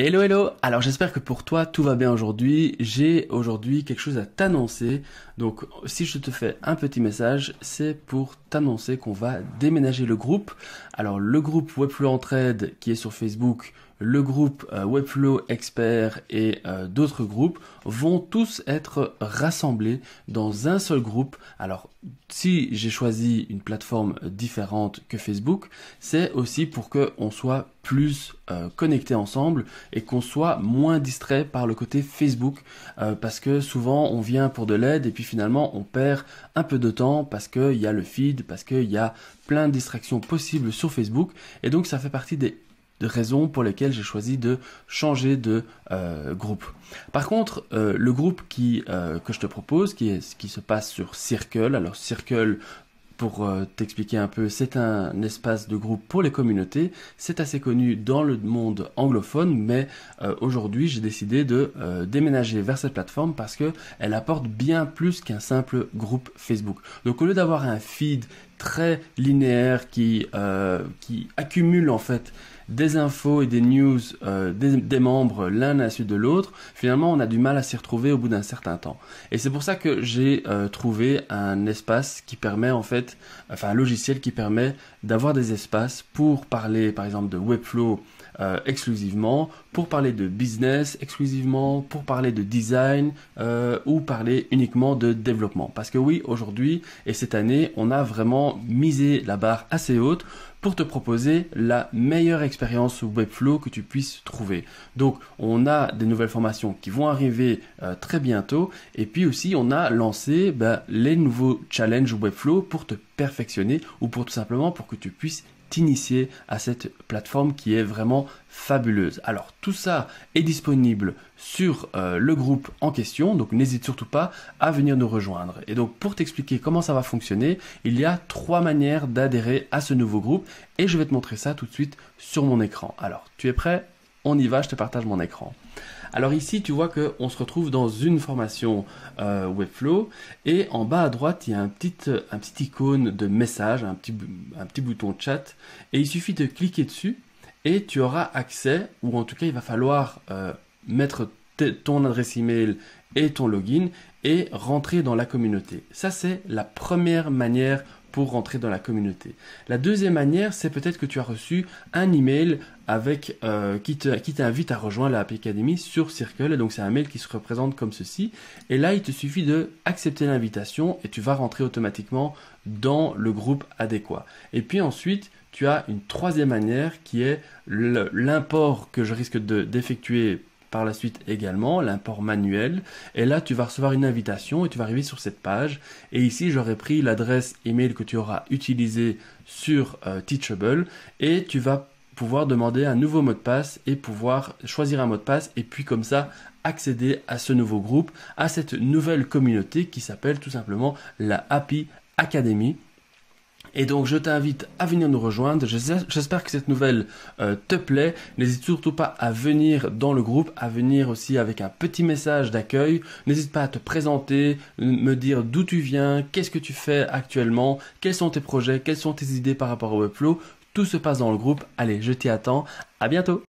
Hello hello Alors j'espère que pour toi tout va bien aujourd'hui. J'ai aujourd'hui quelque chose à t'annoncer. Donc si je te fais un petit message, c'est pour t'annoncer qu'on va déménager le groupe. Alors le groupe Webflow Entraide qui est sur Facebook, le groupe euh, Webflow Expert et euh, d'autres groupes vont tous être rassemblés dans un seul groupe. Alors, si j'ai choisi une plateforme différente que Facebook, c'est aussi pour qu'on soit plus euh, connectés ensemble et qu'on soit moins distrait par le côté Facebook parce que souvent on vient pour de l'aide et puis finalement on perd un peu de temps parce qu'il y a le feed, parce qu'il y a plein de distractions possibles sur Facebook et donc ça fait partie des de raisons pour lesquelles j'ai choisi de changer de euh, groupe. Par contre, euh, le groupe qui, euh, que je te propose, qui, est, qui se passe sur Circle, alors Circle, pour t'expliquer un peu, c'est un espace de groupe pour les communautés. C'est assez connu dans le monde anglophone, mais aujourd'hui j'ai décidé de déménager vers cette plateforme parce que elle apporte bien plus qu'un simple groupe Facebook. Donc au lieu d'avoir un feed très linéaire qui, euh, qui accumule en fait des infos et des news euh, des, membres l'un à la suite de l'autre, finalement on a du mal à s'y retrouver au bout d'un certain temps. Et c'est pour ça que j'ai euh, trouvé un espace qui permet en fait, enfin un logiciel qui permet d'avoir des espaces pour parler par exemple de Webflow exclusivement, pour parler de business exclusivement, pour parler de design ou parler uniquement de développement. Parce que oui, aujourd'hui et cette année, on a vraiment miser la barre assez haute pour te proposer la meilleure expérience Webflow que tu puisses trouver. Donc on a des nouvelles formations qui vont arriver euh, très bientôt et puis aussi on a lancé bah, les nouveaux challenges Webflow pour te perfectionner ou pour tout simplement pour que tu puisses t'initier à cette plateforme qui est vraiment fabuleuse. Alors tout ça est disponible sur euh, le groupe en question, donc n'hésite surtout pas à venir nous rejoindre. Et donc pour t'expliquer comment ça va fonctionner, il y a trois manières d'adhérer à ce nouveau groupe et je vais te montrer ça tout de suite sur mon écran. Alors tu es prêt on y va, je te partage mon écran. Alors ici, tu vois qu'on se retrouve dans une formation euh, Webflow et en bas à droite, il y a un petit, euh, un petit icône de message, un petit, un petit bouton chat et il suffit de cliquer dessus et tu auras accès, ou en tout cas, il va falloir euh, mettre ton adresse email et ton login et rentrer dans la communauté. Ça, c'est la première manière rentrer dans la communauté. La deuxième manière, c'est peut-être que tu as reçu un email avec euh, qui t'invite à rejoindre la Happy Academy sur Circle. Et donc c'est un mail qui se représente comme ceci. Et là, il te suffit de accepter l'invitation et tu vas rentrer automatiquement dans le groupe adéquat. Et puis ensuite, tu as une troisième manière qui est l'import que je risque d'effectuer par la suite également, l'import manuel. Et là, tu vas recevoir une invitation et tu vas arriver sur cette page. Et ici, j'aurais pris l'adresse email que tu auras utilisée sur euh, Teachable et tu vas pouvoir demander un nouveau mot de passe et pouvoir choisir un mot de passe et puis comme ça accéder à ce nouveau groupe, à cette nouvelle communauté qui s'appelle tout simplement la Happy Academy. Et donc je t'invite à venir nous rejoindre. J'espère que cette nouvelle euh, te plaît. N'hésite surtout pas à venir dans le groupe, à venir aussi avec un petit message d'accueil. N'hésite pas à te présenter, me dire d'où tu viens, qu'est-ce que tu fais actuellement, quels sont tes projets, quelles sont tes idées par rapport au Webflow. Tout se passe dans le groupe. Allez, je t'y attends. À bientôt.